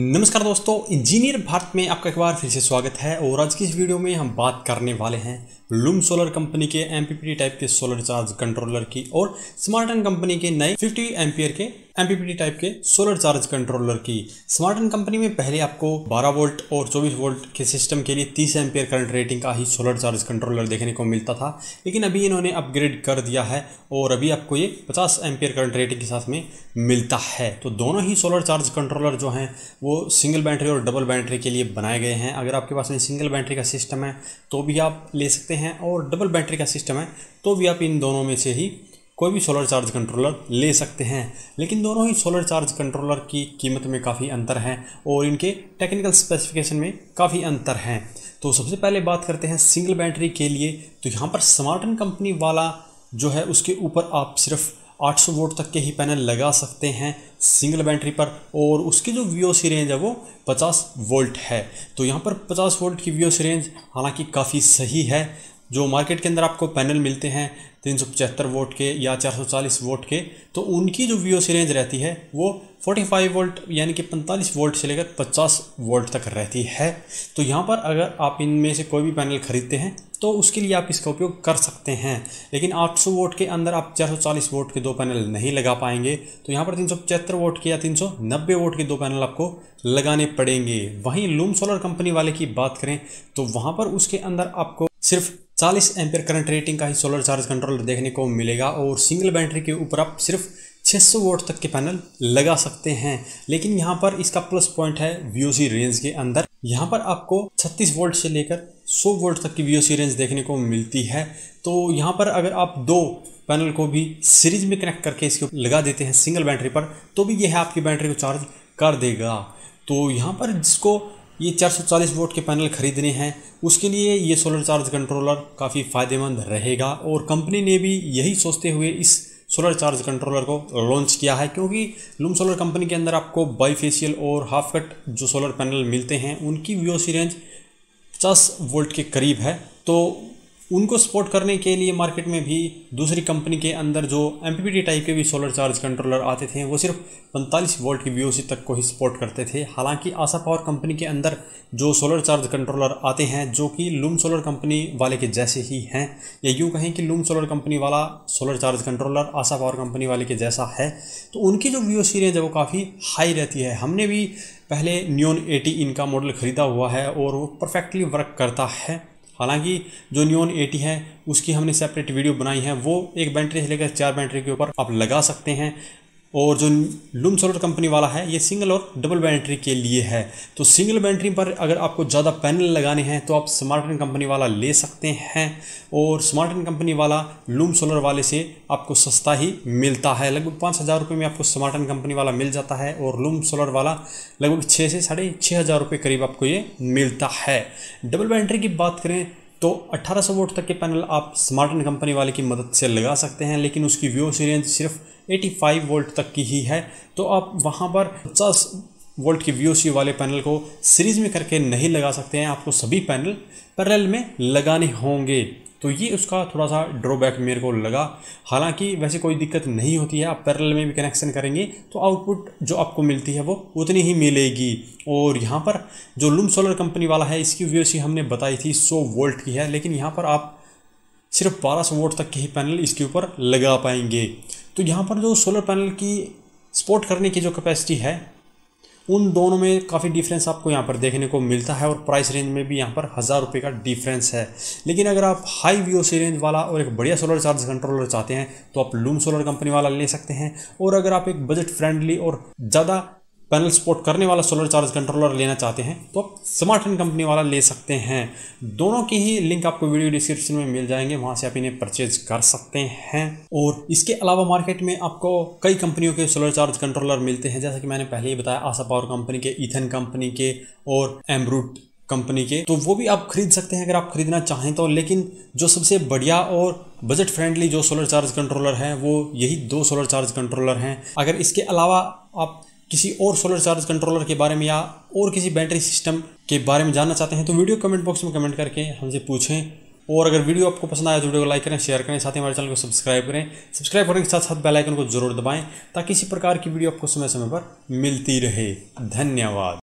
नमस्कार दोस्तों इंजीनियर भारत में आपका एक बार फिर से स्वागत है और आज की इस वीडियो में हम बात करने वाले हैं लूम सोलर कंपनी के एम टाइप के सोलर चार्ज कंट्रोलर की और स्मार्ट कंपनी के नए 50 एम्पियर के एम टाइप के सोलर चार्ज कंट्रोलर की स्मार्टन कंपनी में पहले आपको 12 वोल्ट और 24 वोल्ट के सिस्टम के लिए 30 एम्पियर करंट रेटिंग का ही सोलर चार्ज कंट्रोलर देखने को मिलता था लेकिन अभी इन्होंने अपग्रेड कर दिया है और अभी आपको ये 50 एम्पियर करंट रेटिंग के साथ में मिलता है तो दोनों ही सोलर चार्ज कंट्रोलर जो हैं वो सिंगल बैटरी और डबल बैटरी के लिए बनाए गए हैं अगर आपके पास में सिंगल बैटरी का सिस्टम है तो भी आप ले सकते हैं और डबल बैटरी का सिस्टम है तो भी आप इन दोनों में से ही कोई भी सोलर चार्ज कंट्रोलर ले सकते हैं लेकिन दोनों ही सोलर चार्ज कंट्रोलर की कीमत में काफ़ी अंतर है और इनके टेक्निकल स्पेसिफिकेशन में काफ़ी अंतर हैं तो सबसे पहले बात करते हैं सिंगल बैटरी के लिए तो यहाँ पर स्मार्टन कंपनी वाला जो है उसके ऊपर आप सिर्फ 800 वोट तक के ही पैनल लगा सकते हैं सिंगल बैटरी पर और उसकी जो वी ओ सी रेंज है वो 50 वोल्ट है तो यहाँ पर 50 वोल्ट की वी ओ सी रेंज हालांकि काफ़ी सही है जो मार्केट के अंदर आपको पैनल मिलते हैं तीन सौ पचहत्तर वोट के या चार सौ चालीस वोट के तो उनकी जो वी रेंज रहती है वो फोर्टी फाइव वोल्ट यानी कि पैंतालीस वोल्ट से लेकर पचास वोल्ट तक रहती है तो यहाँ पर अगर आप इनमें से कोई भी पैनल खरीदते हैं तो उसके लिए आप इसका उपयोग कर सकते हैं लेकिन 800 वोट के अंदर आप 440 वोट के दो पैनल नहीं लगा पाएंगे तो यहाँ पर तीन वोट के या 390 वोट के दो पैनल आपको लगाने पड़ेंगे वहीं लूम सोलर कंपनी वाले की बात करें तो वहाँ पर उसके अंदर आपको सिर्फ चालीस एम्पियर करंट रेटिंग का ही सोलर चार्ज कंट्रोलर देखने को मिलेगा और सिंगल बैटरी के ऊपर आप सिर्फ 600 वोट तक के पैनल लगा सकते हैं लेकिन यहाँ पर इसका प्लस पॉइंट है वी रेंज के अंदर यहाँ पर आपको 36 वोल्ट से लेकर 100 वोल्ट तक की वी रेंज देखने को मिलती है तो यहाँ पर अगर आप दो पैनल को भी सीरीज में कनेक्ट करके इसके लगा देते हैं सिंगल बैटरी पर तो भी यह आपकी बैटरी को चार्ज कर देगा तो यहाँ पर जिसको ये 440 वोट के पैनल खरीदने हैं उसके लिए ये सोलर चार्ज कंट्रोलर काफ़ी फ़ायदेमंद रहेगा और कंपनी ने भी यही सोचते हुए इस सोलर चार्ज कंट्रोलर को लॉन्च किया है क्योंकि लूम सोलर कंपनी के अंदर आपको बाईफेशियल और हाफ कट जो सोलर पैनल मिलते हैं उनकी वीओसी रेंज पचास वोल्ट के करीब है तो उनको सपोर्ट करने के लिए मार्केट में भी दूसरी कंपनी के अंदर जो एम टाइप के भी सोलर चार्ज कंट्रोलर आते थे वो सिर्फ 45 वोल्ट की वी तक को ही सपोर्ट करते थे हालांकि आशा पावर कंपनी के अंदर जो सोलर चार्ज कंट्रोलर आते हैं जो कि लूम सोलर कंपनी वाले के जैसे ही हैं या यूँ कहें कि लूम सोलर कंपनी वाला solar charge controller Asha power company वाले के जैसा है तो उनकी जो वी रेंज है वो काफ़ी हाई रहती है हमने भी पहले न्योन एटी इनका मॉडल ख़रीदा हुआ है और वो परफेक्टली वर्क करता है हालांकि जो न्योन एटी है उसकी हमने सेपरेट वीडियो बनाई है वो एक बैटरी से लेकर चार बैटरी के ऊपर आप लगा सकते हैं और जो लूम सोलर कंपनी वाला है ये सिंगल और डबल बैटरी के लिए है तो सिंगल बैटरी पर अगर आपको ज़्यादा पैनल लगाने हैं तो आप स्मार्टन कंपनी वाला ले सकते हैं और स्मार्टन कंपनी वाला लूम सोलर वाले से आपको सस्ता ही मिलता है लगभग पाँच हज़ार रुपये में आपको स्मार्टन कंपनी वाला मिल जाता है और लूम सोलर वाला लगभग छः से साढ़े छः हज़ार रुपये करीब आपको ये मिलता है डबल बैटरी की बात करें तो 1800 वोट तक के पैनल आप एंड कंपनी वाले की मदद से लगा सकते हैं लेकिन उसकी व्यू रेंज सिर्फ 85 वोल्ट तक की ही है तो आप वहाँ पर 50 वोल्ट की वी वाले पैनल को सीरीज में करके नहीं लगा सकते हैं आपको सभी पैनल पैरल में लगाने होंगे तो ये उसका थोड़ा सा ड्रॉबैक मेरे को लगा हालांकि वैसे कोई दिक्कत नहीं होती है आप पैरल में भी कनेक्शन करेंगे तो आउटपुट जो आपको मिलती है वो उतनी ही मिलेगी और यहाँ पर जो लूम सोलर कंपनी वाला है इसकी वीओसी हमने बताई थी सौ वोल्ट की है लेकिन यहाँ पर आप सिर्फ बारह सौ वोल्ट तक के ही पैनल इसके ऊपर लगा पाएंगे तो यहाँ पर जो सोलर पैनल की सपोर्ट करने की जो कैपेसिटी है उन दोनों में काफ़ी डिफरेंस आपको यहाँ पर देखने को मिलता है और प्राइस रेंज में भी यहाँ पर हज़ार रुपये का डिफरेंस है लेकिन अगर आप हाई वी रेंज वाला और एक बढ़िया सोलर चार्ज कंट्रोलर चाहते हैं तो आप लूम सोलर कंपनी वाला ले सकते हैं और अगर आप एक बजट फ्रेंडली और ज़्यादा पैनल सपोर्ट करने वाला सोलर चार्ज कंट्रोलर लेना चाहते हैं तो आप स्मार्ट कंपनी वाला ले सकते हैं दोनों की ही लिंक आपको वीडियो डिस्क्रिप्शन में मिल जाएंगे वहाँ से आप इन्हें परचेज कर सकते हैं और इसके अलावा मार्केट में आपको कई कंपनियों के सोलर चार्ज कंट्रोलर मिलते हैं जैसा कि मैंने पहले ही बताया आशा पावर कंपनी के इथन कंपनी के और एमरूट कंपनी के तो वो भी आप खरीद सकते हैं अगर आप खरीदना चाहें तो लेकिन जो सबसे बढ़िया और बजट फ्रेंडली जो सोलर चार्ज कंट्रोलर है वो यही दो सोलर चार्ज कंट्रोलर हैं अगर इसके अलावा आप किसी और सोलर चार्ज कंट्रोलर के बारे में या और किसी बैटरी सिस्टम के बारे में जानना चाहते हैं तो वीडियो कमेंट बॉक्स में कमेंट करके हमसे पूछें और अगर वीडियो आपको पसंद आया तो वीडियो को लाइक करें शेयर करें साथ ही हमारे चैनल को सब्सक्राइब करें सब्सक्राइब करने के साथ साथ बेल आइकन को जरूर दबाएं ताकि इसी प्रकार की वीडियो आपको समय समय पर मिलती रहे धन्यवाद